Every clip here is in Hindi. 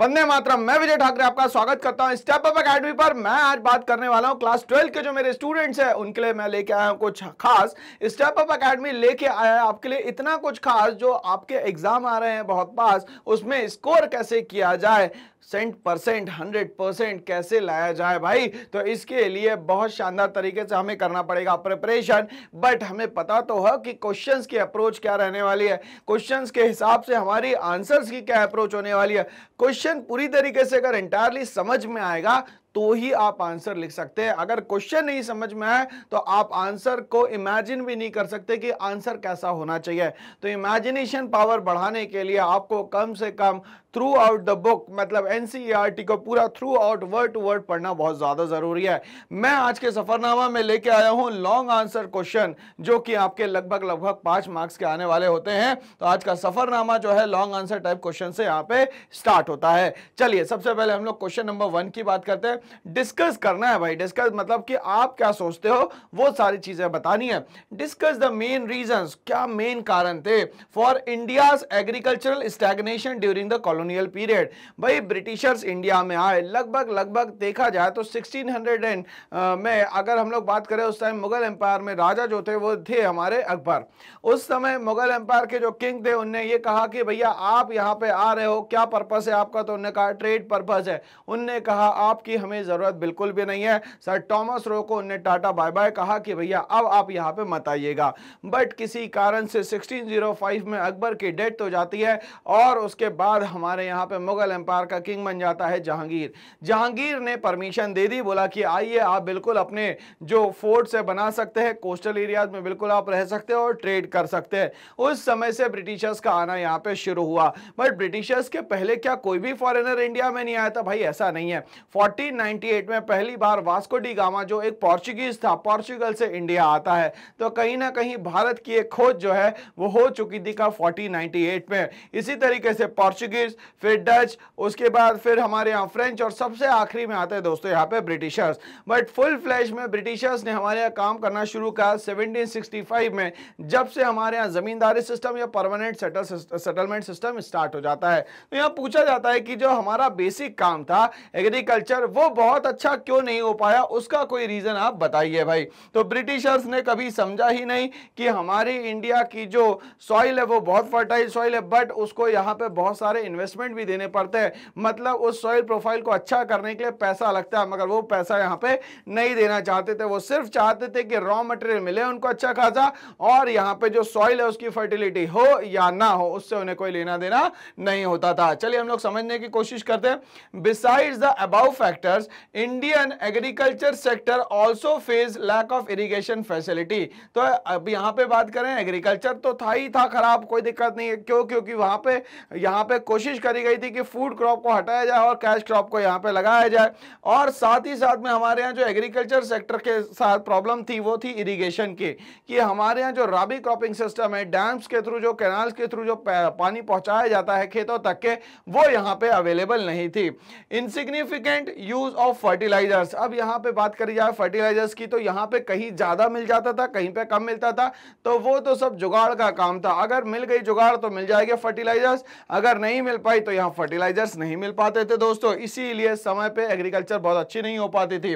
वंदे मातरम मैं विजय ठाकरे आपका स्वागत करता हूं स्टेप अप अकेडमी पर मैं आज बात करने वाला हूं क्लास ट्वेल्व के जो मेरे स्टूडेंट्स हैं उनके लिए मैं लेके आया हूं कुछ खास स्टेप अप अकेडमी लेके आया है आपके लिए इतना कुछ खास जो आपके एग्जाम आ रहे हैं बहुत पास उसमें स्कोर कैसे किया जाए सेंट परसेंट हंड्रेड परसेंट कैसे लाया जाए भाई तो इसके लिए बहुत शानदार तरीके से हमें करना पड़ेगा प्रिपरेशन बट हमें पता तो है कि क्वेश्चंस की अप्रोच क्या रहने वाली है क्वेश्चंस के हिसाब से हमारी आंसर्स की क्या अप्रोच होने वाली है क्वेश्चन क्वेश्चन पूरी तरीके से अगर एंटायरली समझ में आएगा तो ही आप आंसर लिख सकते हैं अगर क्वेश्चन नहीं समझ में आए तो आप आंसर को इमेजिन भी नहीं कर सकते कि आंसर कैसा होना चाहिए तो इमेजिनेशन पावर बढ़ाने के लिए आपको कम से कम थ्रू आउट द बुक मतलब एनसीईआरटी e को पूरा throughout word to word पढ़ना बहुत ज़्यादा ज़रूरी है मैं आज के सफ़रनामा में लेके आया हूँ लॉन्ग आंसर क्वेश्चन जो कि आपके लगभग लगभग पांच मार्क्स के आने वाले होते हैं तो आज का सफ़रनामा जो है लॉन्ग आंसर टाइप क्वेश्चन से यहाँ पे स्टार्ट होता है चलिए सबसे पहले हम लोग क्वेश्चन नंबर वन की बात करते हैं डिस्कस करना है भाई डिस्कस मतलब कि आप क्या सोचते हो वो सारी चीज़ें बतानी है डिस्कस द मेन रीजन क्या मेन कारण थे for India agricultural stagnation during the colonial period भाई ब्रिटिशर्स इंडिया में आए लगभग लगभग देखा जाए तो सिक्सटीन हंड्रेड एंड में अगर हम लोग बात करें उस टाइम मुगल एम्पायर में राजा जो थे वो थे हमारे अकबर उस समय मुगल एम्पायर के जो किंग थे उनने ये कहा कि भैया आप यहाँ पे आ रहे हो क्या पर्पज़ है आपका तो उन्होंने कहा ट्रेड पर्पज़ है उनने कहा आपकी हमें ज़रूरत बिल्कुल भी नहीं है सर टॉमस रो को उन्हें टाटा बाय बाय कहा कि भैया अब आप यहाँ पे मत आइएगा बट किसी कारण से 1605 में अकबर की डेथ हो जाती है और उसके बाद हमारे यहाँ पे मुगल एम्पायर का किंग बन जाता है जहांगीर जहांगीर ने परमिशन दे दी बोला कि आइए आप बिल्कुल अपने जो फोर्ट्स है बना सकते हैं कोस्टल एरियाज में बिल्कुल आप रह सकते हैं और ट्रेड कर सकते हैं उस समय से ब्रिटिशर्स का आना यहाँ पे शुरू हुआ बट ब्रिटिशर्स के पहले क्या कोई भी फॉरेनर इंडिया में नहीं आया था भाई ऐसा नहीं है फोर्टीन 1898 में पहली बार वास्को डी गामा जो एक पोर्चुगीज था पोर्चुगल से इंडिया आता है तो कहीं ना कहीं भारत की एक खोज जो है वो हो चुकी थी का 1498 में इसी तरीके से पोर्चुगीज फिर डच उसके बाद फिर हमारे यहाँ फ्रेंच और सबसे आखिरी में आते हैं दोस्तों यहाँ पे ब्रिटिशर्स बट फुल फ्लैश में ब्रिटिशर्स ने हमारे यहाँ काम करना शुरू किया सेवनटीन में जब से हमारे यहाँ ज़मींदारी सिस्टम या permanent settle settlement system start हो जाता है तो यहाँ पूछा जाता है कि जो हमारा बेसिक काम था एग्रीकल्चर वो बहुत अच्छा क्यों नहीं हो पाया उसका कोई रीज़न आप बताइए भाई तो ब्रिटिशर्स ने कभी समझा ही नहीं कि हमारी इंडिया की जो सॉइल है वो बहुत फर्टाइल सॉइल है बट उसको यहाँ पे बहुत सारे इन्वेस्टमेंट भी देने पड़ते हैं मतलब उस सॉइल प्रोफाइल को अच्छा करने के लिए पैसा लगता है मगर वो पैसा यहाँ पे नहीं देना चाहते थे वो सिर्फ चाहते थे कि रॉ मटेरियल मिले उनको अच्छा खासा और यहाँ पे जो सॉइल है उसकी फर्टिलिटी हो या ना हो उससे उन्हें कोई लेना देना नहीं होता था चलिए हम लोग समझने की कोशिश करते हैं beside the above factor years, Indian agriculture sector also face lack of irrigation facility. तो अब यहां पे बात करें एग्रीकल्चर तो था ही था खराब कोई दिक्कत नहीं है क्यों क्योंकि वहाँ पे यहाँ पे कोशिश करी गई थी कि फूड क्रॉप को हटाया जाए और कैश क्रॉप को यहां पर लगाया जाए और साथ ही साथ में हमारे यहाँ जो एग्रीकल्चर सेक्टर के साथ प्रॉब्लम थी वो थी इरीगेशन की कि हमारे यहाँ जो राबी क्रॉपिंग सिस्टम है डैम्स के थ्रू जो कैनाल्स के थ्रू जो पानी पहुंचाया जाता है खेतों तक के वो यहां पे अवेलेबल नहीं थी insignificant you use of fertilizers अब यहाँ पे बात करी जाए फर्टिलाइजर्स की तो यहाँ पे कहीं ज्यादा मिल जाता था कहीं पे कम मिलता था तो वो तो सब जुगाड़ का काम था अगर मिल गई जुगाड़ तो मिल जाएगी फर्टिलाइजर्स अगर नहीं मिल पाई तो यहाँ फर्टिलाइजर्स नहीं मिल पाते थे दोस्तों इसीलिए समय पर एग्रीकल्चर बहुत अच्छी नहीं हो पाती थी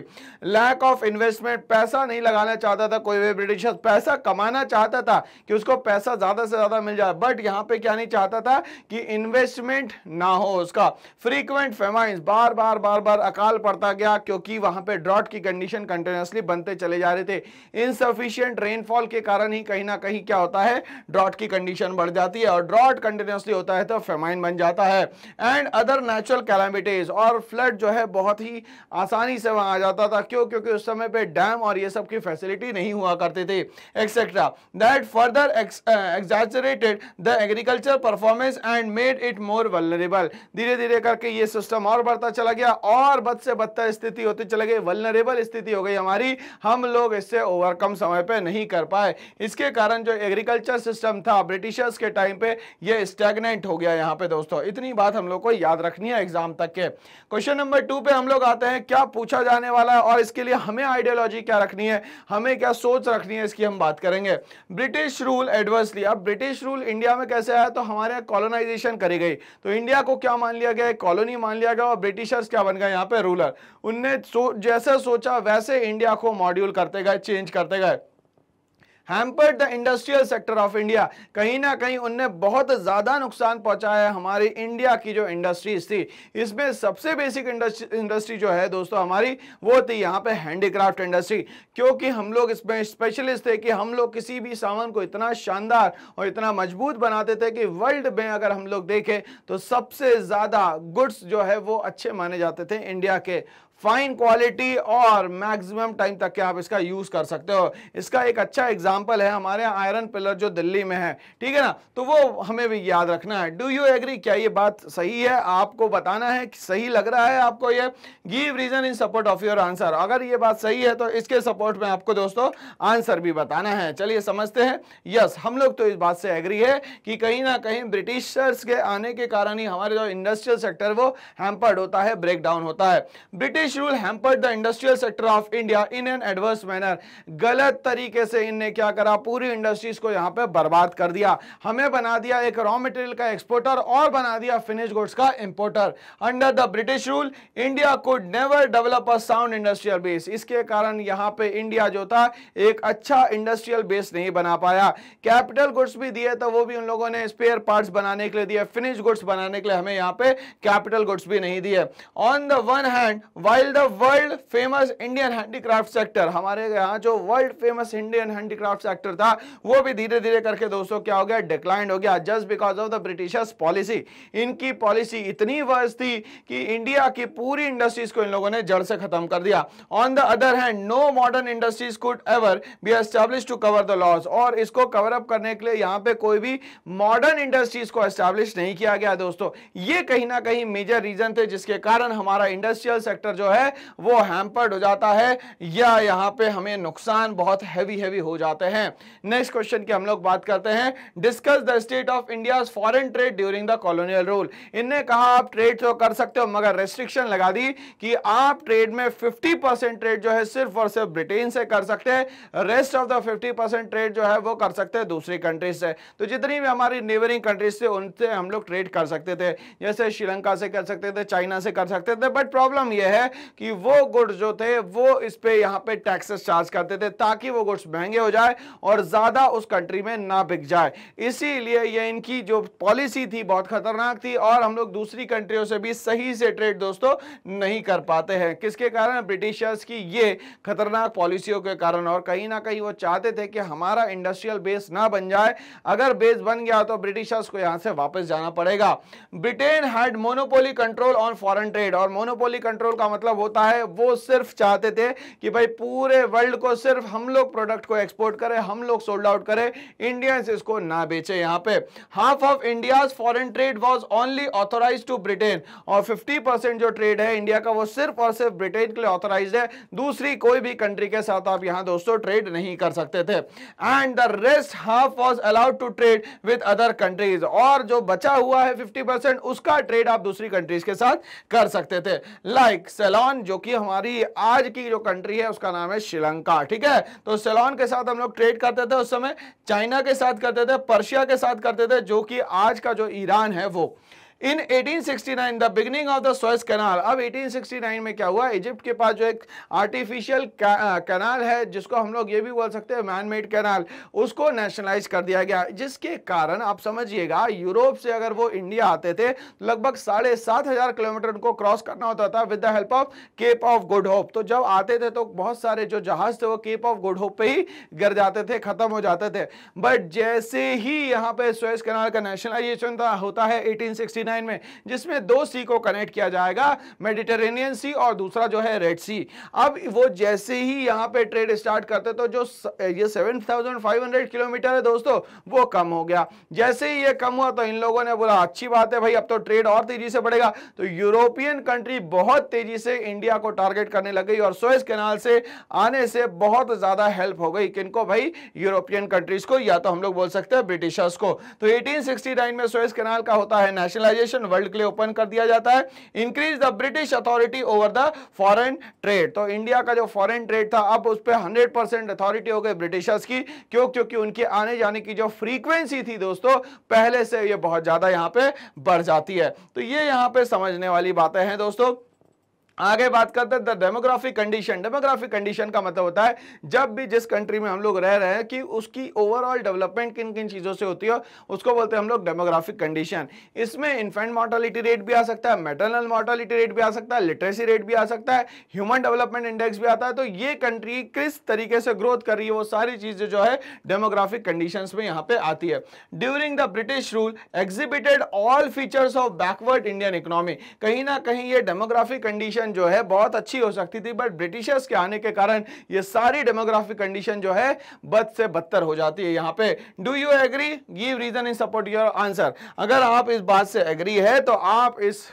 लैक ऑफ इन्वेस्टमेंट पैसा नहीं लगाना चाहता था कोई भी ब्रिटिश पैसा कमाना चाहता था कि उसको पैसा ज्यादा से ज्यादा मिल जाए बट यहाँ पे क्या नहीं चाहता था कि इन्वेस्टमेंट ना हो उसका फ्रीक्वेंट फेमाइंस बार बार बार बार अकाल पड़ता गया क्योंकि वहां पे ड्रॉट की कंडीशन कंटिन्यूसली बनते चले जा रहे थे इनसफिशियंट रेनफॉल के कारण ही कहीं ना कहीं क्या होता है ड्रॉट की कंडीशन बढ़ जाती है और ड्रॉट कंटिन्यूसली होता है तो फेमाइन बन जाता है एंड अदर नेचुरल कैलामिटीज और फ्लड जो है बहुत ही आसानी से वहां आ जाता था क्यों क्योंकि उस समय पर डैम और ये सब की फैसिलिटी नहीं हुआ करते थे etcetera that further exaggerated the agriculture performance and made it more vulnerable धीरे धीरे करके ये सिस्टम और बढ़ता चला गया और बद से बदतर स्थिति होती चले गई वलनरेबल स्थिति हो गई हमारी हम लोग इससे ओवरकम समय पर नहीं कर पाए इसके कारण जो एग्रीकल्चर सिस्टम था ब्रिटिशर्स के टाइम पे ये स्टेगनेंट हो गया यहाँ पे दोस्तों इतनी बात हम लोग को याद रखनी है एग्जाम तक के क्वेश्चन नंबर टू पे हम लोग आते हैं क्या पूछा जाने वाला है और इसके लिए हमें आइडियोलॉजी क्या रखनी है हमें क्या सोच रखनी है इसकी हम बात करेंगे ब्रिटिश रूल एडवर्सली अब ब्रिटिश रूल इंडिया में कैसे आया तो हमारे यहाँ कॉलोनाइजेशन करी गई तो इंडिया को क्या मान लिया गया कॉलोनी मान लिया गया और ब्रिटिशर्स क्या बन गया यहाँ पे रूल मॉड्यूलर उनने सो, जैसे सोचा वैसे इंडिया को मॉड्यूल करते गए चेंज करते गए hampered the industrial sector of India कहीं ना कहीं उनने बहुत ज़्यादा नुकसान पहुंचाया हमारी इंडिया की जो इंडस्ट्रीज थी इसमें सबसे बेसिक इंडस्ट्री जो है दोस्तों हमारी वो थी यहाँ पे हैंडीक्राफ्ट इंडस्ट्री क्योंकि हम लोग इसमें स्पेशलिस्ट थे कि हम लोग किसी भी सामान को इतना शानदार और इतना मजबूत बनाते थे कि वर्ल्ड में अगर हम लोग देखें तो सबसे ज़्यादा गुड्स जो है वो अच्छे माने जाते थे इंडिया के फाइन क्वालिटी और मैक्सिमम टाइम तक के आप इसका यूज कर सकते हो इसका एक अच्छा एग्जाम्पल है हमारे यहाँ आयरन पिलर जो दिल्ली में है ठीक है ना तो वो हमें भी याद रखना है डू यू एग्री क्या ये बात सही है आपको बताना है कि सही लग रहा है आपको ये give reason in support of your answer अगर ये बात सही है तो इसके सपोर्ट में आपको दोस्तों आंसर भी बताना है चलिए समझते हैं यस हम लोग तो इस बात से एग्री है कि कहीं ना कहीं ब्रिटिशर्स के आने के कारण ही हमारे जो इंडस्ट्रियल सेक्टर वो हैम्पर्ड होता है ब्रेक डाउन होता है British British rule hampered the industrial sector of India in an adverse manner गलत तरीके से इनने क्या करा पूरी इंडस्ट्रीज को यहां पे बर्बाद कर दिया हमें बना दिया एक रॉ मटेरियल का एक्सपोर्टर और बना दिया फिनिश गुड्स का importer under the British rule India could never develop a sound industrial base इसके कारण यहां पे इंडिया जो था एक अच्छा इंडस्ट्रियल बेस नहीं बना पाया कैपिटल गुड्स भी दिए तो वो भी उन लोगों ने स्पेयर पार्ट बनाने के लिए दिए फिनिश गुड्स बनाने के लिए हमें यहां पर कैपिटल गुड्स भी नहीं दिए on the one hand why well the world famous Indian handicraft sector हमारे यहाँ जो world famous Indian handicraft sector था वो भी धीरे धीरे करके दोस्तों क्या हो गया declined हो गया just because of the Britishers policy इनकी पॉलिसी इतनी वर्ष थी कि इंडिया की पूरी इंडस्ट्रीज को इन लोगों ने जड़ से खत्म कर दिया on the other hand no modern industries could ever be establish to cover the loss और इसको कवर अप करने के लिए यहाँ पे कोई भी मॉडर्न इंडस्ट्रीज को एस्टैब्लिश नहीं किया गया दोस्तों ये कहीं ना कहीं मेजर रीजन थे जिसके कारण हमारा इंडस्ट्रियल सेक्टर जो है वो हैम्पर्ड हो जाता है या यहाँ पे हमें नुकसान बहुत हैवी हैवी हो जाते हैं नेक्स्ट क्वेश्चन की हम लोग बात करते हैं discuss the state of India foreign trade during the colonial rule इनने कहा आप ट्रेड तो कर सकते हो मगर रेस्ट्रिक्शन लगा दी कि आप ट्रेड में परसेंट ट्रेड जो है सिर्फ और सिर्फ ब्रिटेन से कर सकते हैं rest of the percent trade जो है वो कर सकते हैं दूसरी कंट्रीज से तो जितनी भी हमारी नेबरिंग कंट्रीज से उनसे हम लोग ट्रेड कर सकते थे जैसे श्रीलंका से कर सकते थे चाइना से कर सकते थे बट प्रॉब्लम यह है कि वो गुड्स जो थे वो इस पे यहाँ पे टैक्सेस चार्ज करते थे ताकि वो गुड्स महंगे हो जाए और ज़्यादा उस कंट्री में ना बिक जाए इसीलिए ये इनकी जो पॉलिसी थी बहुत ख़तरनाक थी और हम लोग दूसरी कंट्रियों से भी सही से ट्रेड दोस्तों नहीं कर पाते हैं किसके कारण ब्रिटिशर्स की ये खतरनाक पॉलिसियों के कारण और कहीं ना कहीं वो चाहते थे कि हमारा इंडस्ट्रियल बेस ना बन जाए अगर बेस बन गया तो ब्रिटिशर्स को यहाँ से वापस जाना पड़ेगा Britain had monopoly control on foreign trade और मोनोपोली कंट्रोल का मतलब मतलब होता है वो सिर्फ चाहते थे कि भाई पूरे वर्ल्ड को सिर्फ हम लोग प्रोडक्ट को एक्सपोर्ट करें हम लोग सोल्ड आउट करें इंडियंस इसको ना बेचे यहाँ पे half of India foreign trade was only authorize to Britain और फिफ्टी जो ट्रेड है इंडिया का वो सिर्फ और सिर्फ ब्रिटेन के लिए ऑथोराइज है दूसरी कोई भी कंट्री के साथ आप यहाँ दोस्तों ट्रेड नहीं कर सकते थे and the rest half was allowed to trade with other countries और जो बचा हुआ है 50% उसका ट्रेड आप दूसरी कंट्रीज के साथ कर सकते थे लाइक like, सेलॉन जो कि हमारी आज की जो कंट्री है उसका नाम है श्रीलंका ठीक है तो सेलॉन के साथ हम लोग ट्रेड करते थे उस समय चाइना के साथ करते थे पर्शिया के साथ करते थे जो कि आज का जो ईरान है वो in 1869 the beginning of the Suez canal अब 1869 में क्या हुआ इजिप्ट के पास जो एक आर्टिफिशियल कैनाल है जिसको हम लोग ये भी बोल सकते हैं मैन मेड कैनाल उसको नेशनलाइज कर दिया गया जिसके कारण आप समझिएगा यूरोप से अगर वो इंडिया आते थे लगभग साढ़े सात हजार किलोमीटर उनको क्रॉस करना होता था with the help of Cape of Good Hope तो जब आते थे तो बहुत सारे जो जहाज थे वो केप ऑफ गुड होप पे ही गिर जाते थे खत्म हो जाते थे बट जैसे ही यहाँ पे सोएस कैनाल का नेशनलाइजेशन होता है एटीन 1999 में जिसमें दो सी को कनेक्ट किया जाएगा मेडिटेरेनियन सी और दूसरा जो है रेड सी अब वो जैसे ही यहाँ पे ट्रेड स्टार्ट करते तो जो ये 7,500 किलोमीटर है दोस्तों वो कम हो गया जैसे ही ये कम हुआ तो इन लोगों ने बोला अच्छी बात है भाई अब तो ट्रेड और तेजी से बढ़ेगा तो यूरोपियन कंट्री बहुत तेजी से इंडिया को टारगेट करने लग गई और सोएस कैनाल से आने से बहुत ज़्यादा हेल्प हो गई किन भाई यूरोपियन कंट्रीज को या तो हम लोग बोल सकते हैं ब्रिटिशर्स को तो एटीन में सोएस कैनाल का होता है नेशनलाइज ऑर्गेनाइजेशन वर्ल्ड के लिए ओपन कर दिया जाता है increase the British authority over the foreign trade तो इंडिया का जो फॉरेन ट्रेड था अब उस पर हंड्रेड परसेंट अथॉरिटी हो गई ब्रिटिशर्स की क्यों क्योंकि उनके आने जाने की जो फ्रीक्वेंसी थी दोस्तों पहले से ये बहुत ज़्यादा यहाँ पे बढ़ जाती है तो ये यहाँ पे समझने वाली बातें हैं दोस्तों आगे बात करते हैं the demographic condition demographic condition का मतलब होता है जब भी जिस कंट्री में हम लोग रह रहे हैं कि उसकी ओवरऑल डेवलपमेंट किन किन चीज़ों से होती है हो, उसको बोलते हैं हम लोग डेमोग्राफिक कंडीशन इसमें इन्फेंट मॉर्टलिटी रेट भी आ सकता है मेटरनल मॉर्टलिटी रेट भी आ सकता है लिटरेसी रेट भी आ सकता है ह्यूमन डेवलपमेंट इंडेक्स भी आता है तो ये कंट्री किस तरीके से ग्रोथ कर रही है वो सारी चीज़ें जो है डेमोग्राफिक कंडीशन में यहाँ पे आती है during the British rule exhibited all features of backward Indian economy कहीं ना कहीं ये डेमोग्राफिक कंडीशन कंडीशन जो है बहुत अच्छी हो सकती थी बट ब्रिटिशर्स के आने के कारण ये सारी डेमोग्राफिक कंडीशन जो है बद से बदतर हो जाती है यहाँ पे do you agree give reason in support your answer अगर आप इस बात से एग्री है तो आप इस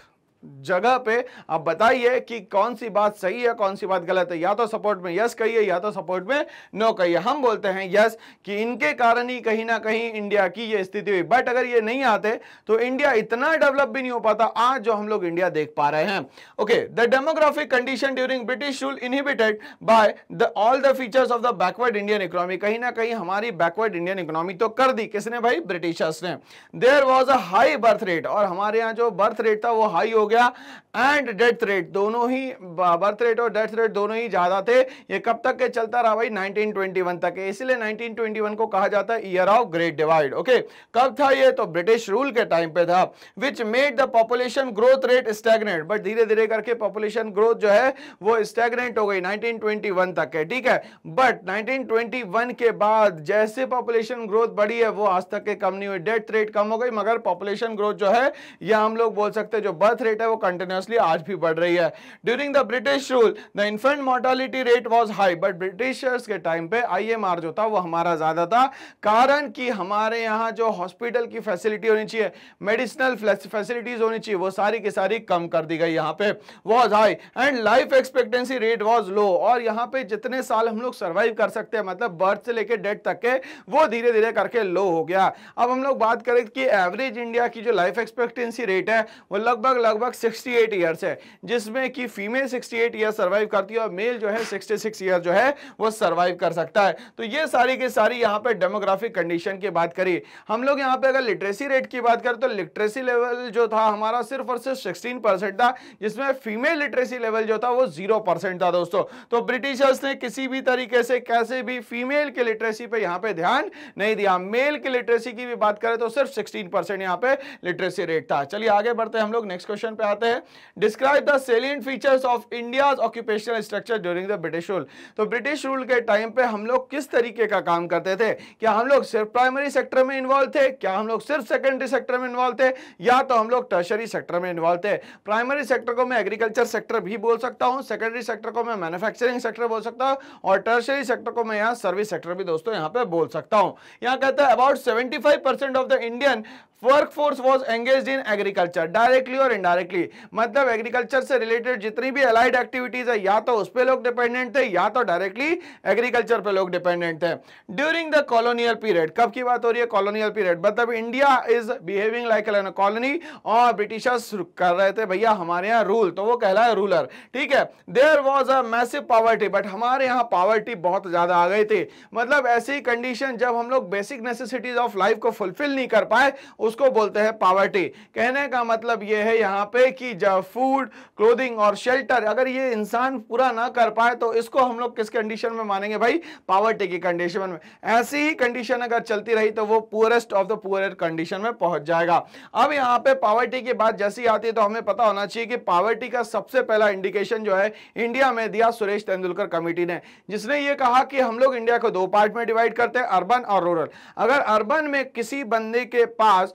जगह पे आप बताइए कि कौन सी बात सही है कौन सी बात गलत है या तो सपोर्ट में यस कहिए या तो सपोर्ट में नो कहिए हम बोलते हैं यस कि इनके कारण ही कहीं ना कहीं इंडिया की ये स्थिति हुई बट अगर ये नहीं आते तो इंडिया इतना डेवलप भी नहीं हो पाता आज जो हम लोग इंडिया देख पा रहे हैं okay the demographic condition during British rule inhibited by the all the features of the backward Indian economy कहीं ना कहीं हमारी बैकवर्ड इंडियन इकोनॉमी तो कर दी किसने भाई ब्रिटिशर्स ने there was a high birth rate और हमारे यहाँ जो बर्थ रेट था वो हाई हो गया एंड डेथ रेट दोनों ही बर्थ रेट और डेथ रेट दोनों ही ज़्यादा थे ये कब तक के चलता रहा भाई 1921 तक इसलिए 1921 को कहा जाता है year of great divide okay कब था ये तो ब्रिटिश रूल के टाइम पे था which made the population growth rate stagnate but धीरे धीरे करके पॉपुलेशन ग्रोथ जो है वो स्टेगनेट हो गई नाइनटीन तक है ठीक है बट नाइनटीन के बाद जैसे पॉपुलेशन ग्रोथ बढ़ी है वो आज तक के कम नहीं हुई डेथ रेट कम हो गई मगर पॉपुलेशन ग्रोथ जो है या हम लोग बोल सकते हैं जो बर्थ रेट है वो कंटिन्यू कंटिन्यूसली आज भी बढ़ रही है during the British rule the infant mortality rate was high but Britishers के टाइम पे आई जो था वो हमारा ज़्यादा था कारण कि हमारे यहाँ जो हॉस्पिटल की फैसिलिटी होनी चाहिए मेडिसिनल फैसिलिटीज होनी चाहिए वो सारी की सारी कम कर दी गई यहाँ पे was high and life expectancy rate was low और यहाँ पे जितने साल हम लोग सर्वाइव कर सकते हैं मतलब बर्थ से लेकर डेथ तक के वो धीरे धीरे करके लो हो गया अब हम लोग बात करें कि एवरेज इंडिया की जो लाइफ एक्सपेक्टेंसी रेट है वो लगभग लगभग सिक्सटी एट ईयर्स है जिसमें कि फीमेल 68 एट ईयर सर्वाइव करती है और मेल जो है 66 सिक्स ईयर जो है वो सर्वाइव कर सकता है तो ये सारी की सारी यहाँ पे डेमोग्राफिक कंडीशन की बात करी हम लोग यहाँ पे अगर लिटरेसी रेट की बात करें तो लिटरेसी लेवल जो था हमारा सिर्फ और सिर्फ सिक्सटीन था जिसमें फीमेल लिटरेसी लेवल जो था वो जीरो था दोस्तों तो ब्रिटिशर्स ने किसी भी तरीके से कैसे भी फीमेल के लिटरेसी पर यहाँ पे ध्यान नहीं दिया मेल की लिटरेसी की भी बात करें तो सिर्फ सिक्सटीन परसेंट यहाँ पे लिटरेसी रेट था चलिए आगे बढ़ते हैं हम लोग नेक्स्ट क्वेश्चन पे आते हैं describe the salient features of India occupational structure during the British rule तो ब्रिटिश रूल के टाइम पे हम लोग किस तरीके का काम करते थे क्या हम लोग सिर्फ प्राइमरी सेक्टर में इन्वॉल्व थे क्या हम लोग सिर्फ सेकेंडरी सेक्टर में इन्वॉल्व थे या तो हम लोग टर्शरी सेक्टर में इन्वॉल्व थे प्राइमरी सेक्टर को मैं एग्रीकल्चर सेक्टर भी बोल सकता हूँ सेकेंडरी सेक्टर को मैं मैन्युफैक्चरिंग सेक्टर बोल सकता हूँ और टर्शरी सेक्टर को मैं यहाँ सर्विस सेक्टर भी दोस्तों यहाँ पे बोल सकता हूँ यहाँ कहता है about seventy of the Indian workforce was engage in agriculture directly और इनडायरेक्टली मतलब एग्रीकल्चर से रिलेटेड जितनी भी अलाइड एक्टिविटीज है या तो उस पर लोग डिपेंडेंट थे या तो डायरेक्टली एग्रीकल्चर पे लोग डिपेंडेंट थे ड्यूरिंग द कॉलोनियल पीरियड कब की बात हो रही है कॉलोनियल पीरियड मतलब India is behaving like an colony और ब्रिटिशर्स कर रहे थे भैया हमारे यहाँ रूल तो वो है रूलर ठीक है there was a massive poverty but हमारे यहाँ पॉवर्टी बहुत ज्यादा आ गई थी मतलब ऐसी कंडीशन जब हम लोग बेसिक नेसेसिटीज ऑफ लाइफ को फुलफिल नहीं कर पाए उसको बोलते हैं पावर्टी कहने का मतलब यह है यहाँ पे कि जब फूड क्लोथिंग और शेल्टर अगर ये इंसान पूरा ना कर पाए तो इसको हम लोग किस कंडीशन में मानेंगे भाई पावर्टी की कंडीशन में ऐसी ही कंडीशन अगर चलती रही तो वो poorest of the poor condition में पहुंच जाएगा अब यहाँ पे पावर्टी की बात जैसी आती है तो हमें पता होना चाहिए कि पावर्टी का सबसे पहला इंडिकेशन जो है इंडिया में दिया सुरेश तेंदुलकर कमेटी ने जिसने ये कहा कि हम लोग इंडिया को दो पार्ट में डिवाइड करते हैं अर्बन और रूरल अगर अर्बन में किसी बंदे के पास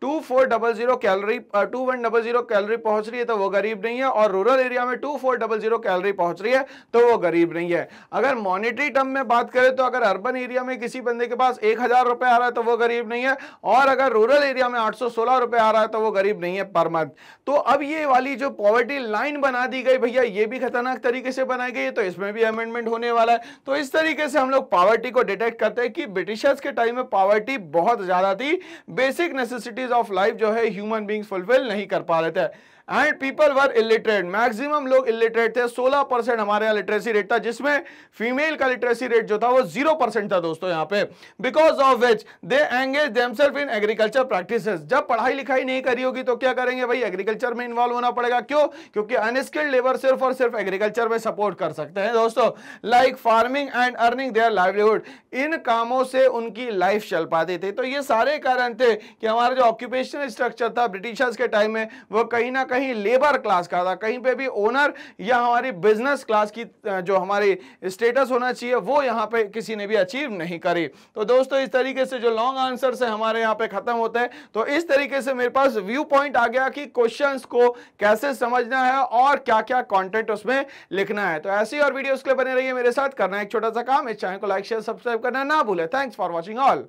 two four double zero calorie two one double zero calorie पहुंच रही है तो वो गरीब नहीं है और रूरल एरिया में two four double zero calorie पहुंच रही है तो वो गरीब नहीं है अगर मॉनिटरी टर्म में बात करें तो अगर अर्बन एरिया में किसी बंदे के पास एक हजार रुपए आ रहा है तो वो गरीब नहीं है और अगर रूरल एरिया में आठ सौ सोलह रुपए आ रहा है तो वो गरीब नहीं है पर मंथ तो अब ये वाली जो पॉवर्टी लाइन बना दी गई भैया ये भी खतरनाक तरीके से बनाई गई है तो इसमें भी अमेंडमेंट होने वाला है तो इस तरीके से हम लोग पॉवर्टी को डिटेक्ट करते हैं कि ब्रिटिशर्स के टाइम में पॉवर्टी बहुत ज्यादा थी basic necessity realities of life जो है ह्यूमन बींग्स फुलफिल नहीं कर पा रहे थे and people were illiterate maximum लोग इलिटरेट थे 16 परसेंट हमारे यहाँ लिटरेसी रेट था जिसमें फीमेल का लिटरेसी रेट जो था वो जीरो परसेंट था दोस्तों यहाँ पे because of which they engage themselves in agriculture practice जब पढ़ाई लिखाई नहीं करी होगी तो क्या करेंगे भाई एग्रीकल्चर में इन्वॉल्व होना पड़ेगा क्यों क्योंकि अनस्किल्ड लेबर सिर्फ और सिर्फ एग्रीकल्चर में सपोर्ट कर सकते हैं दोस्तों like farming and earning their livelihood इन कामों से उनकी लाइफ चल पाती थी तो ये सारे कारण थे कि हमारे जो ऑक्यूपेशनल स्ट्रक्चर था ब्रिटिशर्स के टाइम में वो कहीं ना कहीं लेबर क्लास का था कहीं पे भी ओनर या हमारी बिजनेस क्लास की जो हमारी स्टेटस होना चाहिए वो यहाँ पे किसी ने भी अचीव नहीं करी तो दोस्तों इस तरीके से जो लॉन्ग आंसर से हमारे यहाँ पे खत्म होते हैं तो इस तरीके से मेरे पास व्यू पॉइंट आ गया कि क्वेश्चन को कैसे समझना है और क्या क्या कॉन्टेंट उसमें लिखना है तो ऐसी और वीडियो उसके लिए बने रही मेरे साथ करना एक छोटा सा काम इस चैनल को लाइक शेयर सब्सक्राइब करना ना भूले थैंक्स फॉर वॉचिंग ऑल